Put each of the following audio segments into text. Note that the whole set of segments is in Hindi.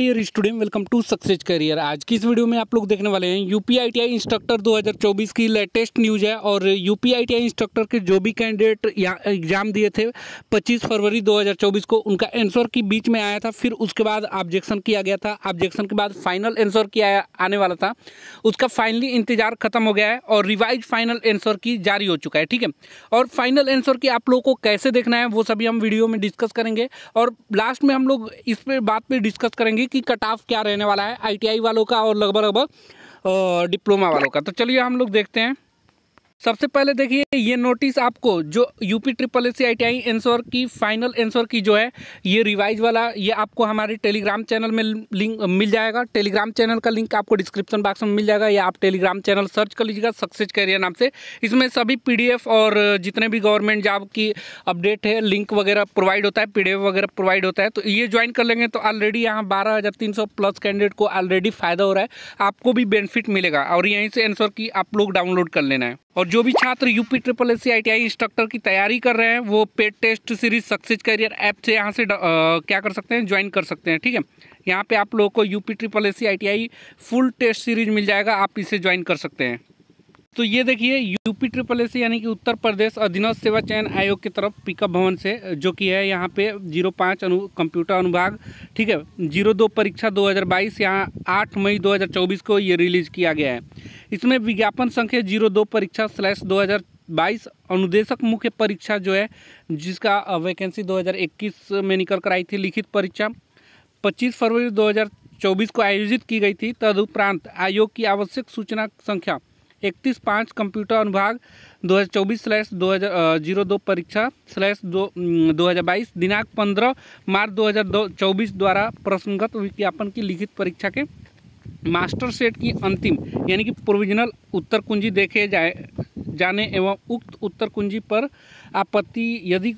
dear student welcome to success career आज की इस वीडियो में आप लोग देखने वाले हैं यूपीआईटीआई इंस्ट्रक्टर 2024 की लेटेस्ट न्यूज है और यूपीआईटीआई इंस्ट्रक्टर के जो भी कैंडिडेट एग्जाम दिए थे 25 फरवरी 2024 को उनका आंसर की बीच में आया था फिर उसके बाद ऑब्जेक्शन किया गया था ऑब्जेक्शन के बाद फाइनल एंसर किया आने वाला था उसका फाइनली इंतजार खत्म हो गया है और रिवाइज फाइनल एंसर की जारी हो चुका है ठीक है और फाइनल एंसर की आप लोगों को कैसे देखना है वो सभी हम वीडियो में डिस्कस करेंगे और लास्ट में हम लोग इस पर बात पर डिस्कस करेंगे कि कट ऑफ क्या रहने वाला है आईटीआई वालों का और लगभग लगभग डिप्लोमा वालों का तो चलिए हम लोग देखते हैं सबसे पहले देखिए ये नोटिस आपको जो UP triple S C I T I की फाइनल एंसर की जो है ये रिवाइज वाला ये आपको हमारे टेलीग्राम चैनल में लिंक मिल जाएगा टेलीग्राम चैनल का लिंक आपको डिस्क्रिप्शन बॉक्स में मिल जाएगा या आप टेलीग्राम चैनल सर्च कर लीजिएगा सक्सेस कैरियर नाम से इसमें सभी पी और जितने भी गवर्नमेंट जॉब की अपडेट है लिंक वगैरह प्रोवाइड होता है पी वगैरह प्रोवाइड होता है तो ये ज्वाइन कर लेंगे तो ऑलरेडी यहाँ बारह प्लस कैंडिडेट को ऑलरेडी फ़ायदा हो रहा है आपको भी बेनिफिट मिलेगा और यहीं से एंसर की आप लोग डाउनलोड कर लेना है और जो भी छात्र UP triple S C I instructor की तैयारी कर रहे हैं वो paid test series success career app से यहाँ से आ, uh, क्या कर सकते हैं ज्वाइन कर सकते हैं ठीक है यहाँ पे आप लोगों को UP triple S C I full test series मिल जाएगा आप इसे ज्वाइन कर सकते हैं तो ये देखिए यूपी ट्रिपल एस यानी कि उत्तर प्रदेश अधीनस्थ सेवा चयन आयोग की तरफ पिकअप भवन से जो कि है यहाँ पे जीरो पाँच अनु कंप्यूटर अनुभाग ठीक है जीरो दो परीक्षा 2022 हज़ार बाईस यहाँ आठ मई 2024 को ये रिलीज़ किया गया है इसमें विज्ञापन संख्या जीरो दो परीक्षा स्लैश दो बाईस अनुदेशक मुख्य परीक्षा जो है जिसका वैकेंसी 2021 में निकल कर आई थी लिखित परीक्षा 25 फरवरी 2024 को आयोजित की गई थी तदुपरांत आयोग की आवश्यक सूचना संख्या इकतीस पाँच कंप्यूटर अनुभाग दो हज़ार चौबीस स्लैश दो हज़ार जीरो दो परीक्षा स्लैश दो दो हज़ार बाईस दिनांक पंद्रह मार्च दो हज़ार दो चौबीस द्वारा प्रश्नगत विज्ञापन की लिखित परीक्षा के मास्टर सेट की अंतिम यानी कि प्रोविजनल उत्तर कुंजी देखे जाए जाने एवं उक्त उत्तर कुंजी पर आपत्ति यदि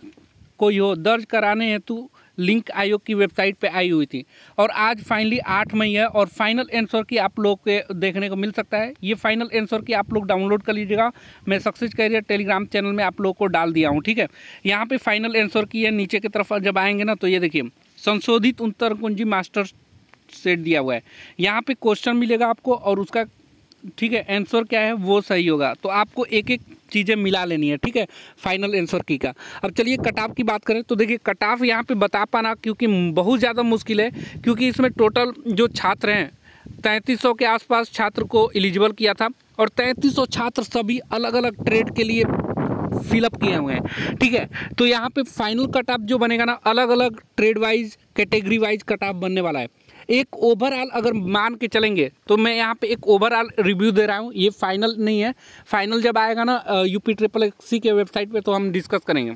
कोई हो दर्ज कराने हेतु लिंक आयोग की वेबसाइट पे आई हुई थी और आज फाइनली आठ मई है और फाइनल आंसर की आप लोग के देखने को मिल सकता है ये फाइनल आंसर की आप लोग डाउनलोड कर लीजिएगा मैं सक्सेस कैरियर टेलीग्राम चैनल में आप लोग को डाल दिया हूँ ठीक है यहाँ पर फाइनल आंसर की है नीचे की तरफ जब आएंगे ना तो ये देखिए संशोधित उत्तर कुंजी मास्टर सेट दिया हुआ है यहाँ पर क्वेश्चन मिलेगा आपको और उसका ठीक है आंसर क्या है वो सही होगा तो आपको एक एक चीज़ें मिला लेनी है ठीक है फाइनल एंसर की का अब चलिए कट ऑफ की बात करें तो देखिए कट ऑफ यहाँ पर बता पाना क्योंकि बहुत ज़्यादा मुश्किल है क्योंकि इसमें टोटल जो छात्र हैं तैंतीस के आसपास छात्र को एलिजिबल किया था और तैंतीस छात्र सभी अलग अलग ट्रेड के लिए फिलअप किए हुए हैं ठीक है तो यहाँ पे फाइनल कट ऑफ जो बनेगा ना अलग अलग trade wise category wise cut off बनने वाला है एक ओवरऑल अगर मान के चलेंगे तो मैं यहाँ पे एक ओवरऑल रिव्यू दे रहा हूँ ये फाइनल नहीं है फाइनल जब आएगा ना यूपी ट्रिपल सी के वेबसाइट पे तो हम डिस्कस करेंगे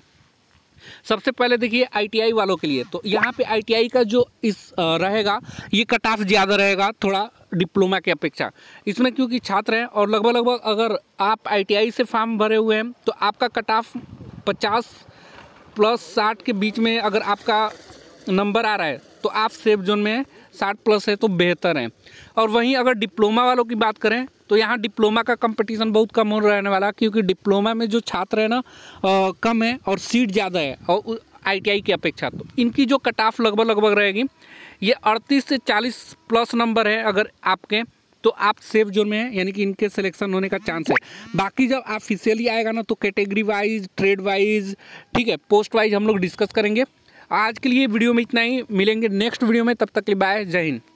सबसे पहले देखिए आईटीआई वालों के लिए तो यहाँ पे आईटीआई का जो इस रहेगा ये कट ऑफ ज़्यादा रहेगा थोड़ा डिप्लोमा की अपेक्षा इसमें क्योंकि छात्र हैं और लगभग लगभग अगर आप आई से फॉर्म भरे हुए हैं तो आपका कट ऑफ पचास प्लस साठ के बीच में अगर आपका नंबर आ रहा है तो आप सेफ जोन में साठ प्लस है तो बेहतर है और वहीं अगर डिप्लोमा वालों की बात करें तो यहाँ डिप्लोमा का कंपटीशन बहुत कम हो रहने वाला क्योंकि डिप्लोमा में जो छात्र है ना आ, कम है और सीट ज़्यादा है और आईटीआई की अपेक्षा तो इनकी जो कट ऑफ लगभग लगभग रहेगी ये अड़तीस से चालीस प्लस नंबर है अगर आपके तो आप सेफ जोन में हैं यानी कि इनके सिलेक्शन होने का चांस है बाकी जब आप फिशियली आएगा ना तो कैटेगरी वाइज ट्रेड वाइज ठीक है पोस्ट वाइज हम लोग डिस्कस करेंगे आज के लिए वीडियो में इतना ही मिलेंगे नेक्स्ट वीडियो में तब तक के लिए बाय जय हिंद